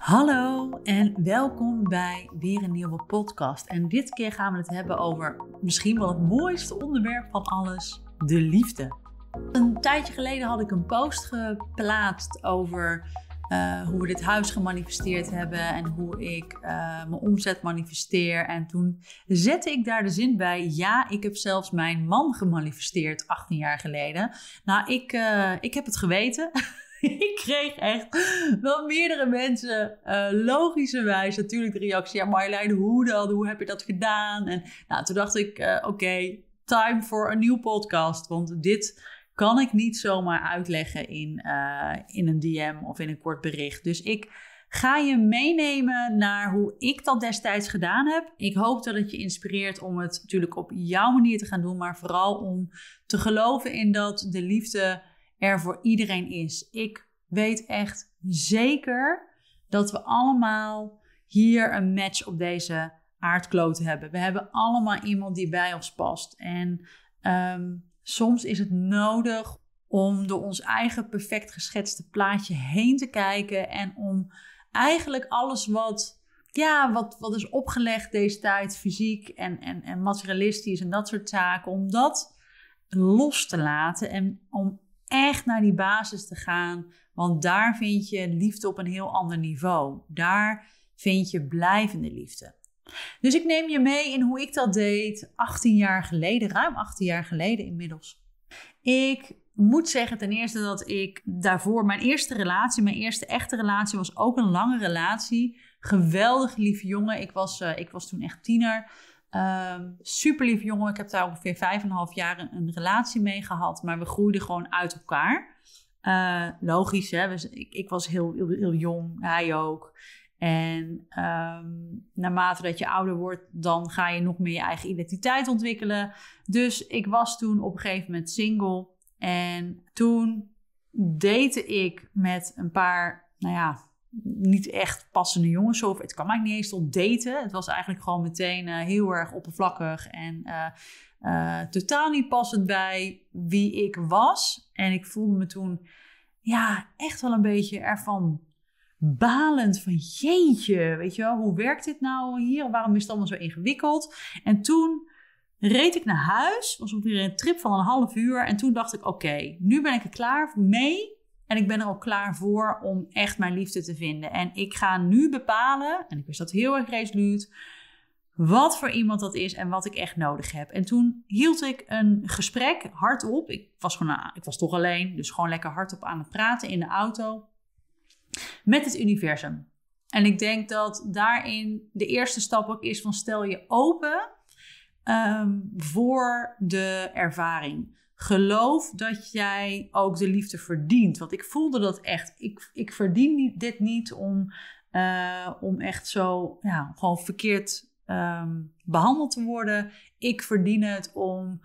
Hallo en welkom bij weer een nieuwe podcast. En dit keer gaan we het hebben over misschien wel het mooiste onderwerp van alles: de liefde. Een tijdje geleden had ik een post geplaatst over eh, hoe we dit huis gemanifesteerd hebben en hoe ik eh, mijn omzet manifesteer. En toen zette ik daar de zin bij: ja, ik heb zelfs mijn man gemanifesteerd 18 jaar geleden. Nou, ik, eh, ik heb het geweten. ik kreeg echt wel meerdere mensen uh, eh, logischerwijs natuurlijk de reactie... ja Marjolein, hoe dan? Hoe heb je dat gedaan? En nou, toen dacht ik, eh, oké, time for a new podcast. Want dit kan ik niet zomaar uitleggen in, eh, in een DM of in een kort bericht. Dus ik... Ga je meenemen naar hoe ik dat destijds gedaan heb. Ik hoop dat het je inspireert om het natuurlijk op jouw manier te gaan doen, maar vooral om te geloven in dat de liefde er voor iedereen is. Ik weet echt zeker dat we allemaal hier een match op deze aardkloot hebben. We hebben allemaal iemand die bij ons past. En ehm, soms is het nodig om door ons eigen perfect geschetste plaatje heen te kijken en om eigenlijk alles wat. Ja, wat, wat is opgelegd deze tijd, fysiek en, en, en materialistisch en dat soort zaken, om dat los te laten en om echt naar die basis te gaan. Want daar vind je liefde op een heel ander niveau. Daar vind je blijvende liefde. Dus ik neem je mee in hoe ik dat deed 18 jaar geleden, ruim 18 jaar geleden inmiddels. Ik moet zeggen ten eerste dat ik daarvoor mijn eerste relatie, mijn eerste echte relatie was ook een lange relatie. Geweldig lief jongen. Ik was, eh, ik was toen echt tiener. Um, ehm, super lief jongen. Ik heb daar ongeveer vijf en half jaar een, relatie mee gehad. Maar we groeiden gewoon uit elkaar. Eh, logisch, hè? ik, ik, was heel, heel, heel, jong, hij ook. En ehm, naarmate dat je ouder wordt, dan ga je nog meer je eigen identiteit ontwikkelen. Dus ik was toen op een gegeven moment single. En toen date ik met een paar, nou ja, niet echt passende jongens. Of het kan mij niet eens tot daten. Het was eigenlijk gewoon meteen eh, heel erg oppervlakkig en eh, eh, totaal niet passend bij wie ik was. En ik voelde me toen ja, echt wel een beetje ervan balend van jeetje, weet je wel, hoe werkt dit nou hier? Waarom is het allemaal zo ingewikkeld? En toen reed ik naar huis, was ongeveer een trip van een half uur. En toen dacht ik, oké, nu ben ik er klaar mee en ik ben er al klaar voor om echt mijn liefde te vinden. En ik ga nu bepalen, en ik wist dat heel erg resoluut, wat voor iemand dat is en wat ik echt nodig heb. En toen hield ik een gesprek hardop. Ik was, gewoon, eh, ik was toch alleen, dus gewoon lekker hardop aan het praten in de auto. Met het universum. En ik denk dat daarin de eerste stap ook is van stel je open ehm, voor de ervaring geloof dat jij ook de liefde verdient. Want ik voelde dat echt. Ik, ik verdien dit niet om, eh, om echt zo ja, gewoon verkeerd ehm, behandeld te worden. Ik verdien het om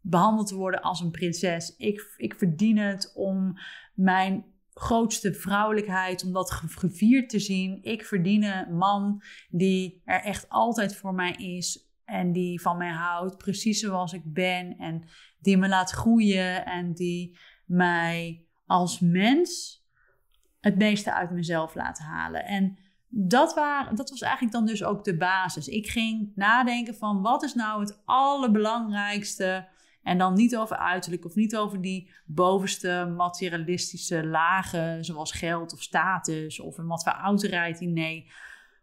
behandeld te worden als een prinses. Ik, ik verdien het om mijn grootste vrouwelijkheid, om dat gevierd te zien. Ik verdien een man die er echt altijd voor mij is en die van mij houdt, precies zoals ik ben en die me laat groeien en die mij als mens het meeste uit mezelf laat halen. En dat, waren, dat was eigenlijk dan dus ook de basis. Ik ging nadenken van wat is nou het allerbelangrijkste en dan niet over uiterlijk of niet over die bovenste materialistische lagen, zoals geld of status of een wat voor autoriteit. Nee,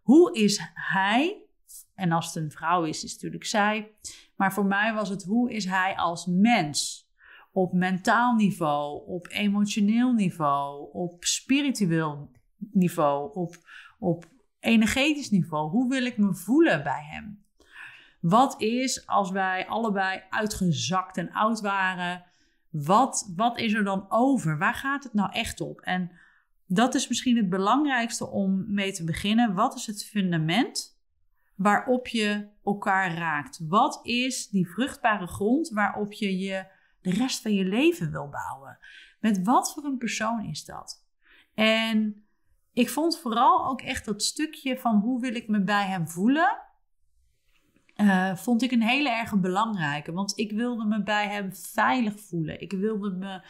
hoe is hij en als het een vrouw is, is het natuurlijk zij. Maar voor mij was het hoe is hij als mens? Op mentaal niveau, op emotioneel niveau, op spiritueel niveau, op, op energetisch niveau. Hoe wil ik me voelen bij hem? Wat is als wij allebei uitgezakt en oud waren? Wat, wat is er dan over? Waar gaat het nou echt op? En dat is misschien het belangrijkste om mee te beginnen. Wat is het fundament waarop je elkaar raakt? Wat is die vruchtbare grond waarop je, je de rest van je leven wil bouwen? Met wat voor een persoon is dat? En ik vond vooral ook echt dat stukje van hoe wil ik me bij hem voelen. Eh, vond ik een hele erg belangrijke. Want ik wilde me bij hem veilig voelen. Ik wilde me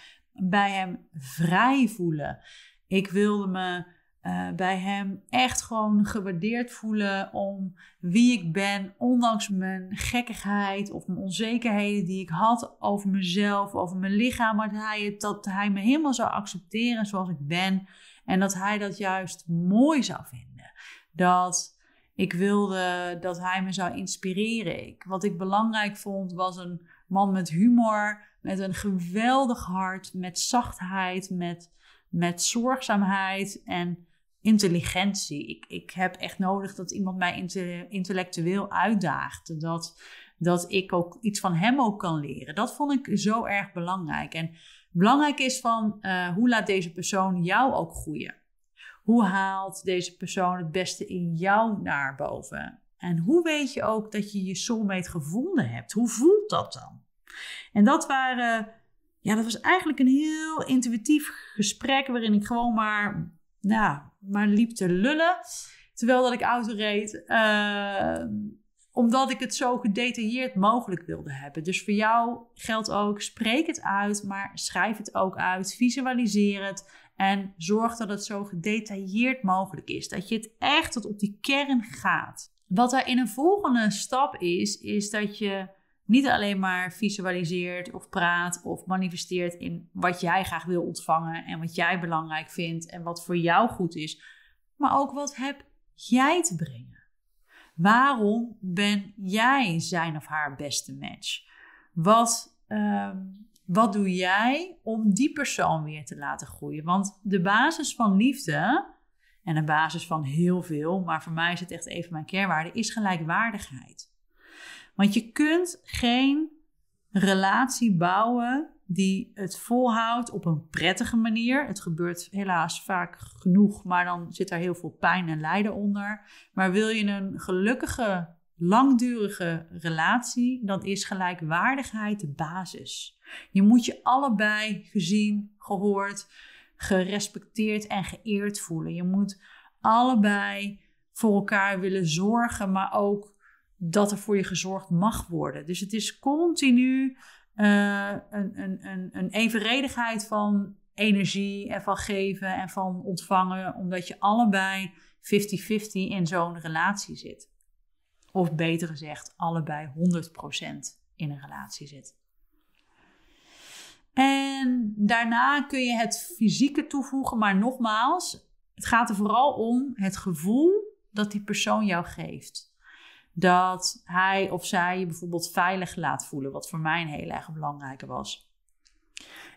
bij hem vrij voelen. Ik wilde me eh, bij hem echt gewoon gewaardeerd voelen om wie ik ben, ondanks mijn gekkigheid of mijn onzekerheden die ik had over mezelf, over mijn lichaam, maar dat hij, dat hij me helemaal zou accepteren zoals ik ben en dat hij dat juist mooi zou vinden. Dat ik wilde dat hij me zou inspireren. Ik, wat ik belangrijk vond was een man met humor, met een geweldig hart, met zachtheid, met, met zorgzaamheid en intelligentie. Ik, ik heb echt nodig dat iemand mij intellectueel uitdaagt. Dat, dat ik ook iets van hem ook kan leren. Dat vond ik zo erg belangrijk. En belangrijk is van eh, hoe laat deze persoon jou ook groeien? Hoe haalt deze persoon het beste in jou naar boven? En hoe weet je ook dat je je soulmate gevonden hebt? Hoe voelt dat dan? En dat waren, ja, dat was eigenlijk een heel intuïtief gesprek waarin ik gewoon maar, nou, maar liep te lullen. Terwijl dat ik auto reed. Ehm, omdat ik het zo gedetailleerd mogelijk wilde hebben. Dus voor jou geldt ook: spreek het uit, maar schrijf het ook uit. Visualiseer het. En zorg dat het zo gedetailleerd mogelijk is. Dat je het echt tot op die kern gaat. Wat daar in een volgende stap is, is dat je niet alleen maar visualiseert of praat of manifesteert in wat jij graag wil ontvangen en wat jij belangrijk vindt en wat voor jou goed is, maar ook wat heb jij te brengen? Waarom ben jij zijn of haar beste match? Wat, ehm, wat doe jij om die persoon weer te laten groeien? Want de basis van liefde en de basis van heel veel, maar voor mij is het echt even mijn kernwaarde, is gelijkwaardigheid. Want je kunt geen relatie bouwen die het volhoudt op een prettige manier. Het gebeurt helaas vaak genoeg, maar dan zit daar heel veel pijn en lijden onder. Maar wil je een gelukkige, langdurige relatie, dan is gelijkwaardigheid de basis. Je moet je allebei gezien, gehoord, gerespecteerd en geëerd voelen. Je moet allebei voor elkaar willen zorgen, maar ook dat er voor je gezorgd mag worden. Dus het is continu uh, een, een, een, een evenredigheid van energie en van geven en van ontvangen, omdat je allebei 50-50 in zo'n relatie zit. Of beter gezegd, allebei 100% in een relatie zit. En daarna kun je het fysieke toevoegen, maar nogmaals, het gaat er vooral om het gevoel dat die persoon jou geeft dat hij of zij je bijvoorbeeld veilig laat voelen, wat voor mij een heel erg belangrijke was.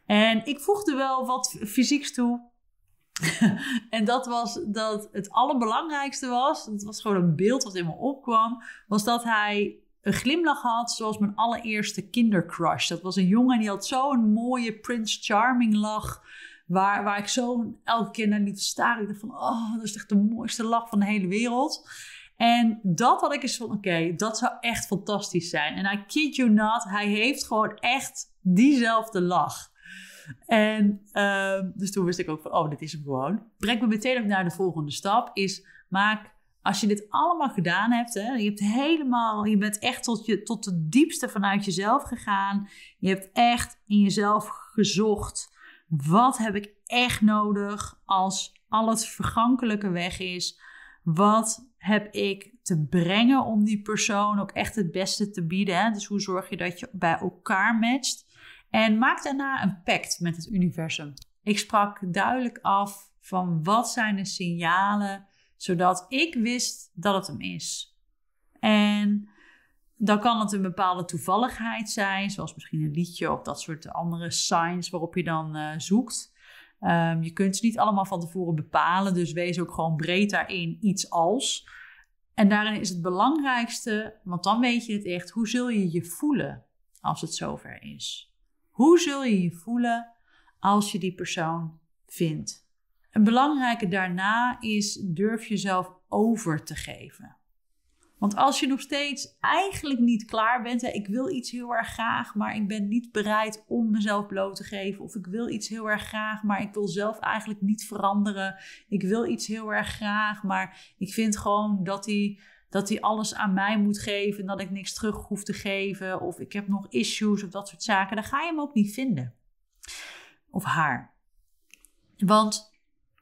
En ik voegde wel wat fysieks toe. en dat was dat het allerbelangrijkste was, dat was gewoon een beeld wat in me opkwam, was dat hij een glimlach had zoals mijn allereerste kindercrush. Dat was een jongen die had zo'n mooie Prince Charming lach. Waar, waar ik zo elke keer naar liet staren. Ik dacht van, oh, dat is echt de mooiste lach van de hele wereld. En dat had ik eens van, oké, dat zou echt fantastisch zijn. En I kid you not, hij heeft gewoon echt diezelfde lach. En ehm, dus toen wist ik ook van, oh, dit is hem gewoon. Breng me meteen ook naar de volgende stap, is maak... Als je dit allemaal gedaan hebt, hè, je, hebt helemaal, je bent echt tot, je, tot de diepste vanuit jezelf gegaan. Je hebt echt in jezelf gezocht. Wat heb ik echt nodig als al het vergankelijke weg is? Wat heb ik te brengen om die persoon ook echt het beste te bieden? Dus hoe zorg je dat je bij elkaar matcht? En maak daarna een pact met het universum. Ik sprak duidelijk af van wat zijn de signalen, zodat ik wist dat het hem is. En dan kan het een bepaalde toevalligheid zijn, zoals misschien een liedje of dat soort andere signs waarop je dan eh, zoekt. Ehm, je kunt ze niet allemaal van tevoren bepalen, dus wees ook gewoon breed daarin iets als. En daarin is het belangrijkste, want dan weet je het echt, hoe zul je je voelen als het zover is? Hoe zul je je voelen als je die persoon vindt? Een belangrijke daarna is durf jezelf over te geven. Want als je nog steeds eigenlijk niet klaar bent, hè, ik wil iets heel erg graag, maar ik ben niet bereid om mezelf bloot te geven. Of ik wil iets heel erg graag, maar ik wil zelf eigenlijk niet veranderen. Ik wil iets heel erg graag, maar ik vind gewoon dat hij dat hij alles aan mij moet geven en dat ik niks terug hoef te geven. Of ik heb nog issues of dat soort zaken. Dan ga je hem ook niet vinden. Of haar. Want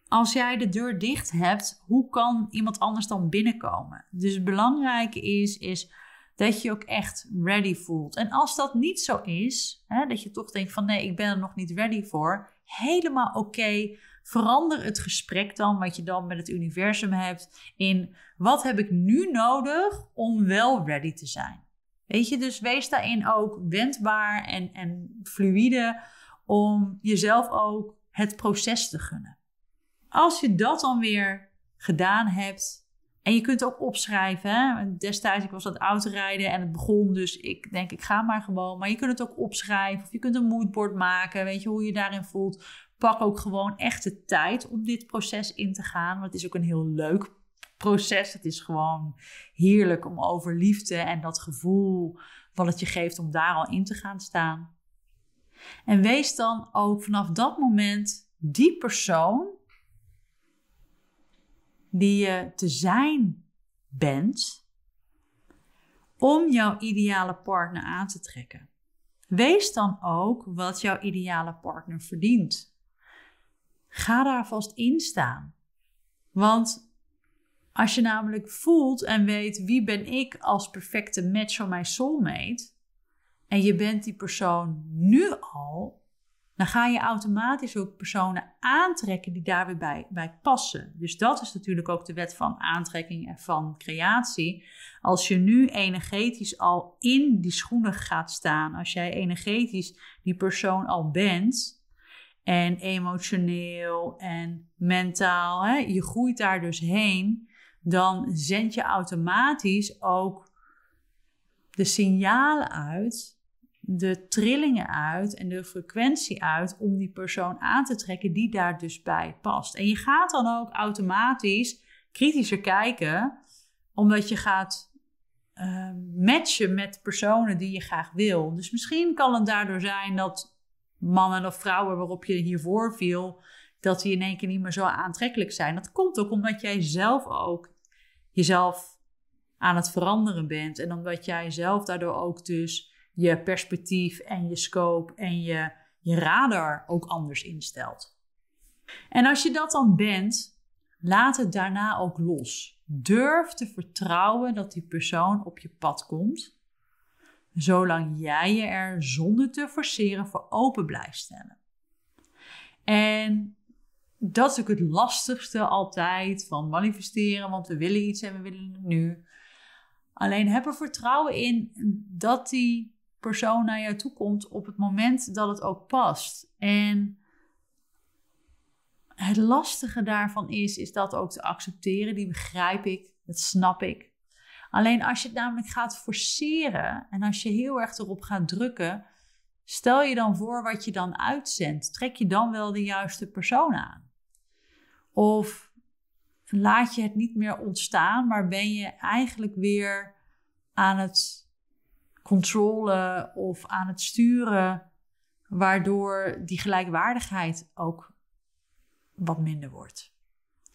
als jij de deur dicht hebt, hoe kan iemand anders dan binnenkomen? Dus belangrijk is, is dat je ook echt ready voelt. En als dat niet zo is, hè, dat je toch denkt van nee, ik ben er nog niet ready voor, helemaal oké. Verander het gesprek dan, wat je dan met het universum hebt, in wat heb ik nu nodig om wel ready te zijn? Weet je, dus wees daarin ook wendbaar en, en fluïde om jezelf ook het proces te gunnen. Als je dat dan weer gedaan hebt. En je kunt ook opschrijven. Hè? Destijds, ik was aan het autorijden en het begon. Dus ik denk, ik ga maar gewoon. Maar je kunt het ook opschrijven. Of je kunt een moodboard maken. Weet je hoe je daarin voelt. Pak ook gewoon echt de tijd om dit proces in te gaan. Want het is ook een heel leuk proces. Het is gewoon heerlijk om over liefde en dat gevoel wat het je geeft om daar al in te gaan staan. En wees dan ook vanaf dat moment die persoon die je te zijn bent om jouw ideale partner aan te trekken. Wees dan ook wat jouw ideale partner verdient. Ga daar vast in staan. Want als je namelijk voelt en weet wie ben ik als perfecte match van mijn soulmate en je bent die persoon nu al, dan ga je automatisch ook personen aantrekken die daar weer bij, bij passen. Dus dat is natuurlijk ook de wet van aantrekking en van creatie. Als je nu energetisch al in die schoenen gaat staan, als jij energetisch die persoon al bent en emotioneel en mentaal, hè, je groeit daar dus heen, dan zend je automatisch ook de signalen uit de trillingen uit en de frequentie uit om die persoon aan te trekken die daar dus bij past. En je gaat dan ook automatisch kritischer kijken, omdat je gaat ehm, matchen met personen die je graag wil. Dus misschien kan het daardoor zijn dat mannen of vrouwen waarop je hiervoor viel, dat die in één keer niet meer zo aantrekkelijk zijn. Dat komt ook omdat jij zelf ook jezelf aan het veranderen bent en omdat jij zelf daardoor ook dus je perspectief en je scope en je, je radar ook anders instelt. En als je dat dan bent, laat het daarna ook los. Durf te vertrouwen dat die persoon op je pad komt, zolang jij je er zonder te forceren voor open blijft stellen. En dat is ook het lastigste altijd van manifesteren, want we willen iets en we willen het nu. Alleen heb er vertrouwen in dat die persoon naar jou toe komt op het moment dat het ook past. En het lastige daarvan is, is dat ook te accepteren. Die begrijp ik, dat snap ik. Alleen als je het namelijk gaat forceren en als je heel erg erop gaat drukken, stel je dan voor wat je dan uitzendt. Trek je dan wel de juiste persoon aan? Of laat je het niet meer ontstaan, maar ben je eigenlijk weer aan het controle of aan het sturen, waardoor die gelijkwaardigheid ook wat minder wordt.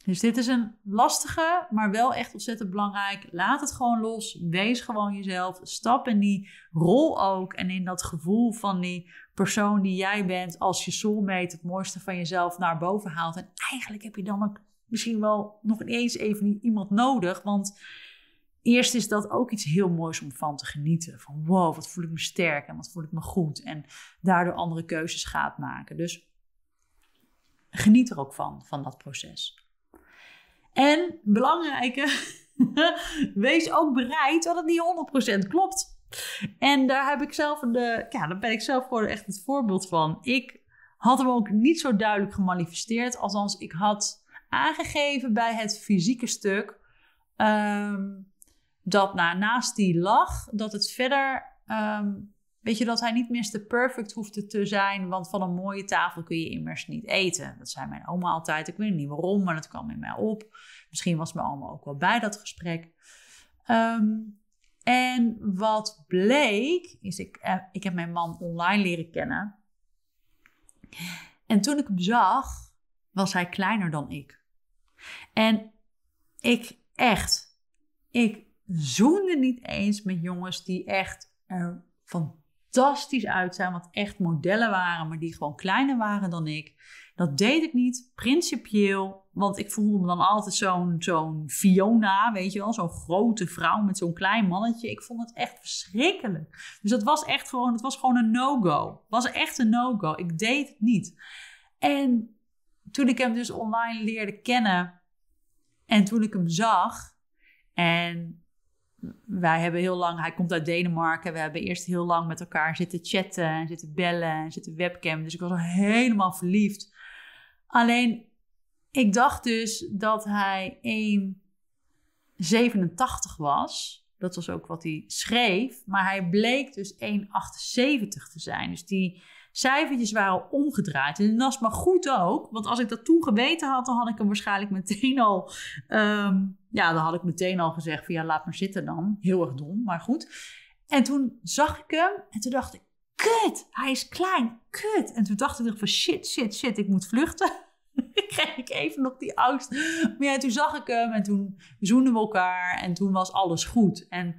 Dus dit is een lastige, maar wel echt ontzettend belangrijk. Laat het gewoon los. Wees gewoon jezelf. Stap in die rol ook en in dat gevoel van die persoon die jij bent als je soulmate het mooiste van jezelf naar boven haalt. En eigenlijk heb je dan ook misschien wel nog eens even iemand nodig, want eerst is dat ook iets heel moois om van te genieten. Van wow, wat voel ik me sterk en wat voel ik me goed. En daardoor andere keuzes gaat maken. Dus geniet er ook van, van dat proces. En belangrijke, wees ook bereid dat het niet 100% klopt. En daar heb ik zelf de, eh, ja, daar ben ik zelf gewoon echt het voorbeeld van. Ik had hem ook niet zo duidelijk gemanifesteerd. Althans, ik had aangegeven bij het fysieke stuk. Ehm, dat nou, naast die lach, dat het verder. Ehm, weet je, dat hij niet Mr. Perfect hoefde te zijn. Want van een mooie tafel kun je immers niet eten. Dat zei mijn oma altijd. Ik weet niet waarom, maar dat kwam in mij op. Misschien was mijn oma ook wel bij dat gesprek. Ehm, en wat bleek, is ik, eh, ik heb mijn man online leren kennen. En toen ik hem zag, was hij kleiner dan ik. En ik echt, ik zoende niet eens met jongens die echt er fantastisch uitzagen, wat echt modellen waren, maar die gewoon kleiner waren dan ik. Dat deed ik niet, principieel, want ik voelde me dan altijd zo'n zo'n Fiona, weet je wel, zo'n grote vrouw met zo'n klein mannetje. Ik vond het echt verschrikkelijk. Dus dat was echt gewoon, het was gewoon een no-go. Was echt een no-go. Ik deed het niet. En toen ik hem dus online leerde kennen en toen ik hem zag en wij hebben heel lang, hij komt uit Denemarken. We hebben eerst heel lang met elkaar zitten chatten en zitten bellen en zitten webcam. Dus ik was al helemaal verliefd. Alleen, ik dacht dus dat hij 1,87 was. Dat was ook wat hij schreef. Maar hij bleek dus 1,78 te zijn. Dus die cijfertjes waren omgedraaid. En dat was maar goed ook. Want als ik dat toen geweten had, dan had ik hem waarschijnlijk meteen al. Ehm, ja, dan had ik meteen al gezegd: van ja, laat maar zitten dan. Heel erg dom, maar goed. En toen zag ik hem en toen dacht ik: kut, hij is klein, kut. En toen dacht ik nog van shit, shit, shit, ik moet vluchten. kreeg ik even nog die angst. Maar ja, toen zag ik hem en toen zoenden we elkaar en toen was alles goed. En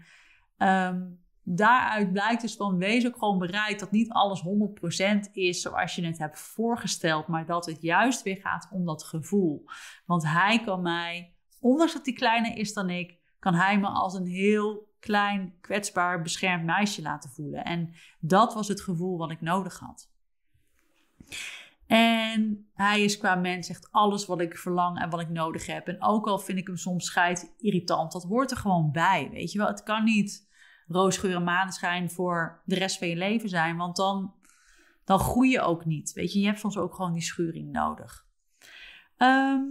ehm, daaruit blijkt dus van wees ook gewoon bereid dat niet alles 100% is zoals je het hebt voorgesteld, maar dat het juist weer gaat om dat gevoel. Want hij kan mij, ondanks dat hij kleiner is dan ik, kan hij me als een heel klein, kwetsbaar, beschermd meisje laten voelen. En dat was het gevoel wat ik nodig had. En hij is qua mens echt alles wat ik verlang en wat ik nodig heb. En ook al vind ik hem soms scheids irritant, dat hoort er gewoon bij. Weet je wel, het kan niet roosgeur en maneschijn voor de rest van je leven zijn. Want dan, dan groei je ook niet. Weet je, je hebt soms ook gewoon die schuring nodig. Ehm,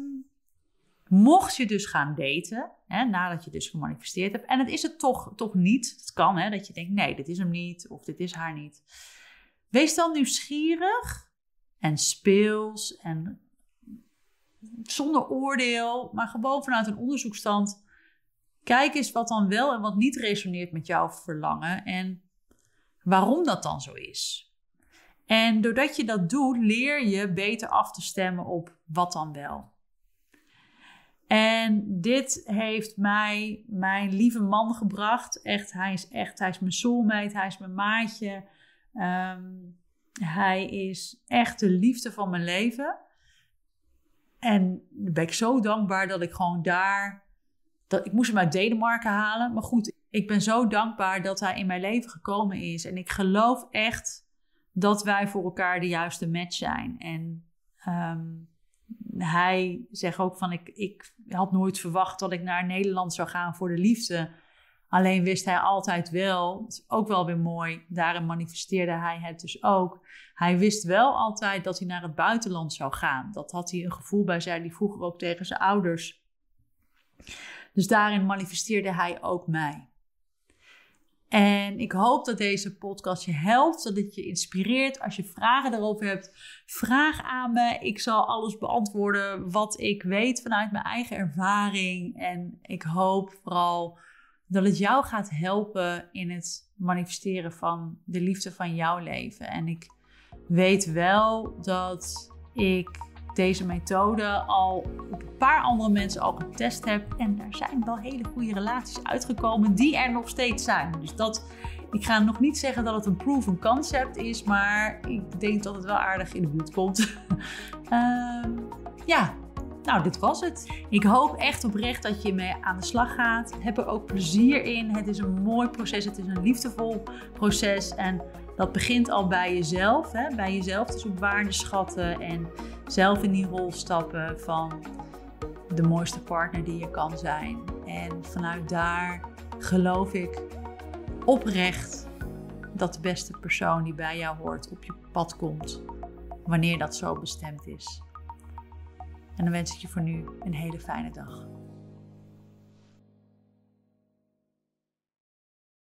mocht je dus gaan daten, hè, nadat je dus gemanifesteerd hebt, en het is het toch, toch niet, het kan hè, dat je denkt: nee, dit is hem niet of dit is haar niet. Wees dan nieuwsgierig en speels en zonder oordeel, maar gewoon vanuit een onderzoekstand Kijk eens wat dan wel en wat niet resoneert met jouw verlangen en waarom dat dan zo is. En doordat je dat doet, leer je beter af te stemmen op wat dan wel. En dit heeft mij mijn lieve man gebracht. Echt, hij is echt, hij is mijn soulmate, hij is mijn maatje. Ehm, hij is echt de liefde van mijn leven. En ben ik zo dankbaar dat ik gewoon daar dat, ik moest hem uit Denemarken halen. Maar goed, ik ben zo dankbaar dat hij in mijn leven gekomen is. En ik geloof echt dat wij voor elkaar de juiste match zijn. En ehm, hij zegt ook van ik, ik had nooit verwacht dat ik naar Nederland zou gaan voor de liefde. Alleen wist hij altijd wel, ook wel weer mooi, daarin manifesteerde hij het dus ook. Hij wist wel altijd dat hij naar het buitenland zou gaan. Dat had hij een gevoel bij, zei hij vroeger ook tegen zijn ouders. Dus daarin manifesteerde hij ook mij. En ik hoop dat deze podcast je helpt, dat het je inspireert. Als je vragen daarover hebt, vraag aan me. Ik zal alles beantwoorden wat ik weet vanuit mijn eigen ervaring. En ik hoop vooral dat het jou gaat helpen in het manifesteren van de liefde van jouw leven. En ik weet wel dat ik deze methode al op een paar andere mensen al getest heb. En daar zijn wel hele goede relaties uitgekomen die er nog steeds zijn. Dus dat, ik ga nog niet zeggen dat het een proven concept is, maar ik denk dat het wel aardig in de buurt komt. Ehm, ja, nou, dit was het. Ik hoop echt oprecht dat je mee aan de slag gaat. Heb er ook plezier in. Het is een mooi proces. Het is een liefdevol proces. En dat begint al bij jezelf. Hè? Bij jezelf dus op waarde schatten en zelf in die rol stappen van de mooiste partner die je kan zijn. En vanuit daar geloof ik oprecht dat de beste persoon die bij jou hoort op je pad komt wanneer dat zo bestemd is. En dan wens ik je voor nu een hele fijne dag.